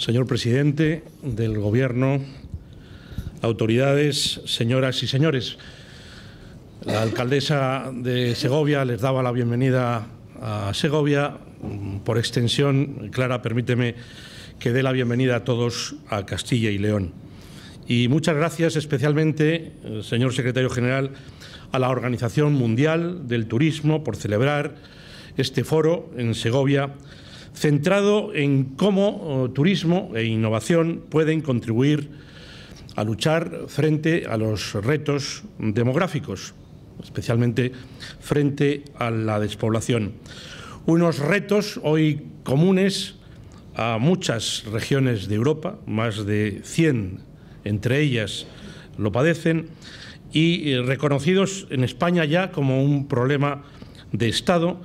Señor presidente del Gobierno, autoridades, señoras y señores, la alcaldesa de Segovia les daba la bienvenida a Segovia. Por extensión, Clara, permíteme que dé la bienvenida a todos a Castilla y León. Y muchas gracias especialmente, eh, señor secretario general, a la Organización Mundial del Turismo por celebrar este foro en Segovia centrado en cómo oh, turismo e innovación pueden contribuir a luchar frente a los retos demográficos, especialmente frente a la despoblación. Unos retos hoy comunes a muchas regiones de Europa, más de 100 entre ellas lo padecen, y eh, reconocidos en España ya como un problema de Estado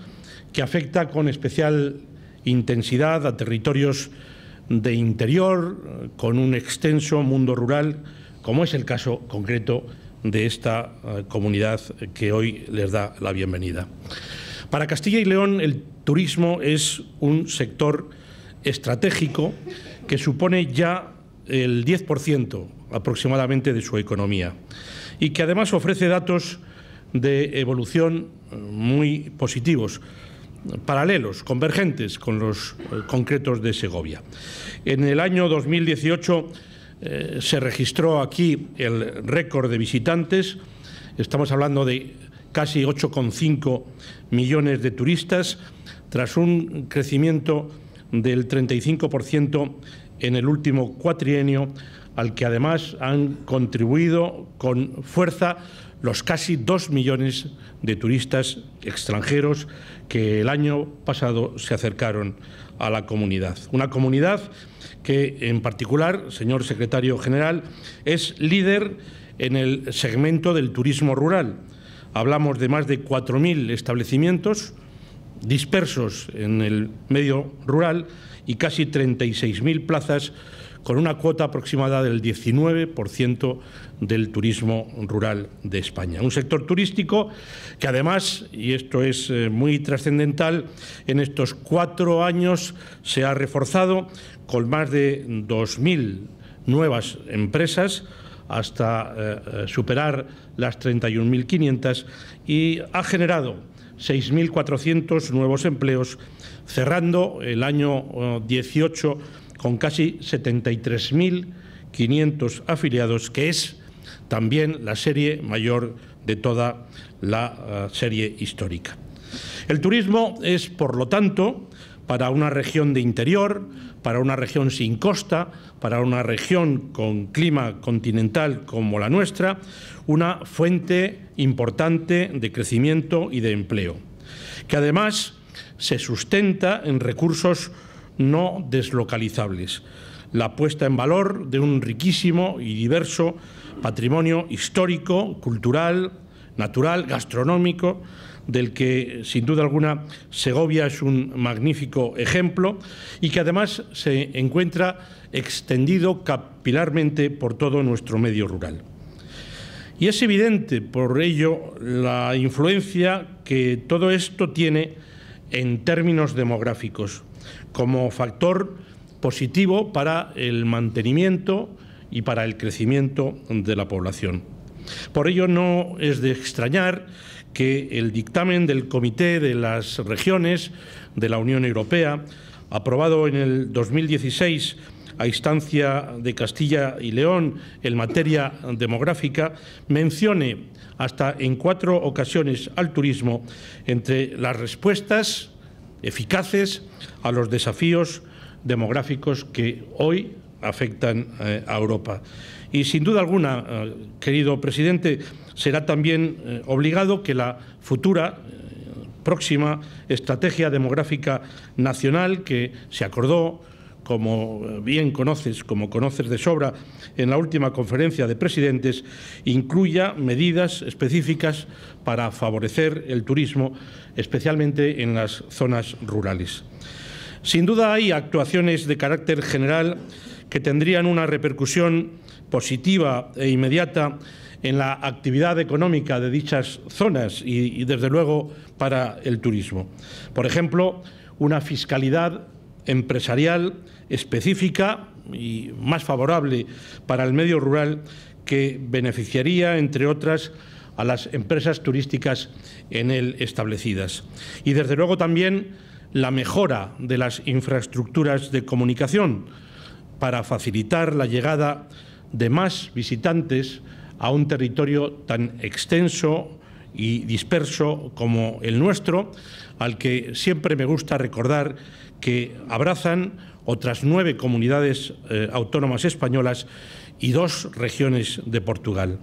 que afecta con especial intensidad a territorios de interior con un extenso mundo rural, como es el caso concreto de esta eh, comunidad que hoy les da la bienvenida. Para Castilla y León el turismo es un sector estratégico que supone ya el 10% aproximadamente de su economía y que además ofrece datos de evolución eh, muy positivos, paralelos, convergentes con los eh, concretos de Segovia. En el año 2018 eh, se registró aquí el récord de visitantes, estamos hablando de casi 8,5 millones de turistas, tras un crecimiento del 35% en el último cuatrienio al que además han contribuido con fuerza los casi dos millones de turistas extranjeros que el año pasado se acercaron a la comunidad. Una comunidad que en particular, señor secretario general, es líder en el segmento del turismo rural. Hablamos de más de 4.000 establecimientos dispersos en el medio rural y casi 36.000 plazas con una cuota aproximada del 19% del turismo rural de España. Un sector turístico que además, y esto es eh, muy trascendental, en estos cuatro años se ha reforzado con más de 2.000 nuevas empresas hasta eh, eh, superar las 31.500 y ha generado 6.400 nuevos empleos, cerrando el año 18 con casi 73.500 afiliados, que es también la serie mayor de toda la eh, serie histórica. El turismo es, por lo tanto, para una región de interior, para una región sin costa, para una región con clima continental como la nuestra, una fuente importante de crecimiento y de empleo, que además se sustenta en recursos no deslocalizables, la puesta en valor de un riquísimo y diverso patrimonio histórico, cultural, natural, gastronómico, del que sin duda alguna Segovia es un magnífico ejemplo y que además se encuentra extendido capilarmente por todo nuestro medio rural. Y es evidente por ello la influencia que todo esto tiene en términos demográficos, como factor positivo para el mantenimiento y para el crecimiento de la población. Por ello no es de extrañar que el dictamen del Comité de las Regiones de la Unión Europea, aprobado en el 2016 a instancia de Castilla y León en materia demográfica, mencione hasta en cuatro ocasiones al turismo entre las respuestas eficaces a los desafíos demográficos que hoy afectan eh, a Europa. Y sin duda alguna, eh, querido presidente, será también eh, obligado que la futura próxima estrategia demográfica nacional que se acordó como eh, bien conoces, como conoces de sobra, en la última conferencia de presidentes, incluya medidas específicas para favorecer el turismo, especialmente en las zonas rurales. Sin duda hay actuaciones de carácter general que tendrían una repercusión positiva e inmediata en la actividad económica de dichas zonas y, desde luego para el turismo. Por ejemplo, una fiscalidad empresarial específica y más favorable para el medio rural que beneficiaría, entre otras, a las empresas turísticas en él establecidas. Y desde luego también la mejora de las infraestructuras de comunicación para facilitar la llegada de más visitantes a un territorio tan extenso, y disperso como el nuestro, al que siempre me gusta recordar que abrazan otras nueve comunidades eh, autónomas españolas y dos regiones de Portugal.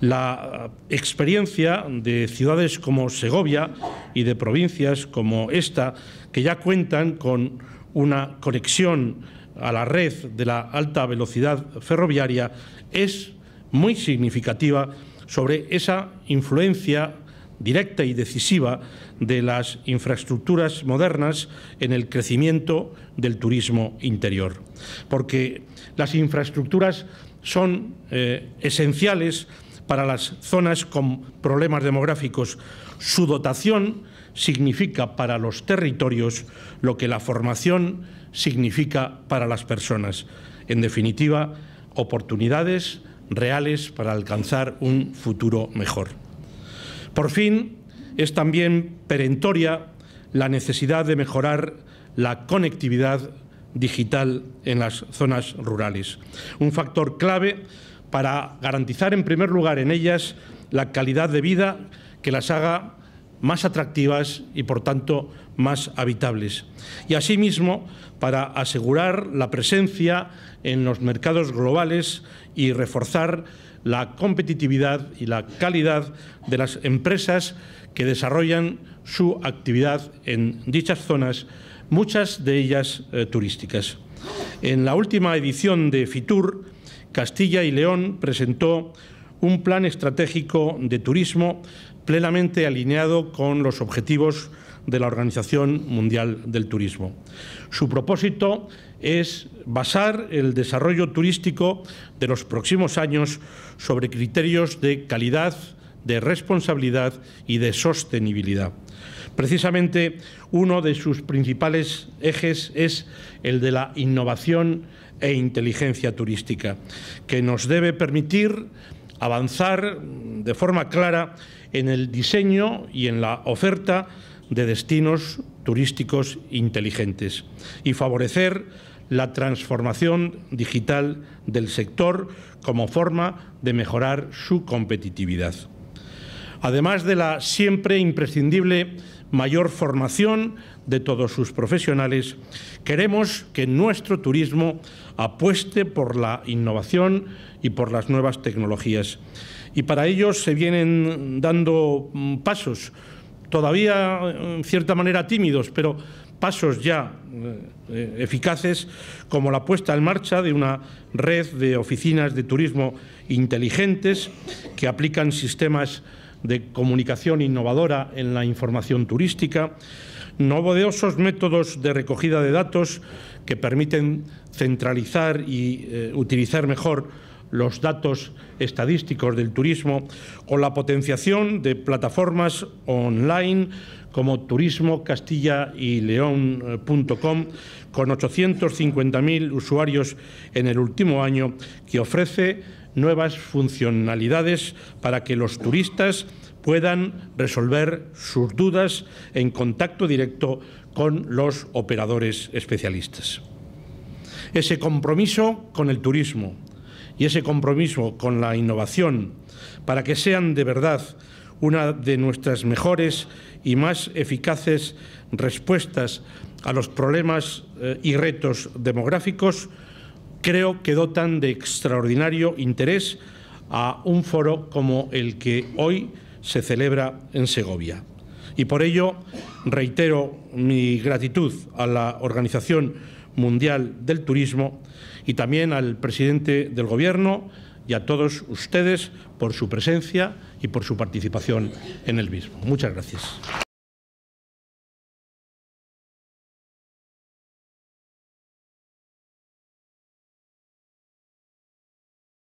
La experiencia de ciudades como Segovia y de provincias como esta, que ya cuentan con una conexión a la red de la alta velocidad ferroviaria, es muy significativa sobre esa influencia directa y decisiva de las infraestructuras modernas en el crecimiento del turismo interior. Porque las infraestructuras son eh, esenciales para las zonas con problemas demográficos. Su dotación significa para los territorios lo que la formación significa para las personas. En definitiva, oportunidades, reales para alcanzar un futuro mejor. Por fin, es también perentoria la necesidad de mejorar la conectividad digital en las zonas rurales, un factor clave para garantizar en primer lugar en ellas la calidad de vida que las haga más atractivas y, por tanto, más habitables. Y, asimismo, para asegurar la presencia en los mercados globales y reforzar la competitividad y la calidad de las empresas que desarrollan su actividad en dichas zonas, muchas de ellas eh, turísticas. En la última edición de FITUR, Castilla y León presentó un plan estratégico de turismo plenamente alineado con los objetivos de la Organización Mundial del Turismo. Su propósito es basar el desarrollo turístico de los próximos años sobre criterios de calidad, de responsabilidad y de sostenibilidad. Precisamente uno de sus principales ejes es el de la innovación e inteligencia turística, que nos debe permitir avanzar de forma clara en el diseño y en la oferta de destinos turísticos inteligentes y favorecer la transformación digital del sector como forma de mejorar su competitividad. Además de la siempre imprescindible mayor formación de todos sus profesionales, queremos que nuestro turismo apueste por la innovación y por las nuevas tecnologías. Y para ello se vienen dando mm, pasos, todavía en cierta manera tímidos, pero pasos ya eh, eh, eficaces como la puesta en marcha de una red de oficinas de turismo inteligentes que aplican sistemas de comunicación innovadora en la información turística, novedosos métodos de recogida de datos que permiten centralizar y eh, utilizar mejor los datos estadísticos del turismo, o la potenciación de plataformas online como león.com eh, con 850.000 usuarios en el último año, que ofrece nuevas funcionalidades para que los turistas puedan resolver sus dudas en contacto directo con los operadores especialistas. Ese compromiso con el turismo y ese compromiso con la innovación para que sean de verdad una de nuestras mejores y más eficaces respuestas a los problemas eh, y retos demográficos creo que dotan de extraordinario interés a un foro como el que hoy se celebra en Segovia. Y por ello reitero mi gratitud a la Organización Mundial del Turismo y también al presidente del Gobierno y a todos ustedes por su presencia y por su participación en el mismo. Muchas gracias.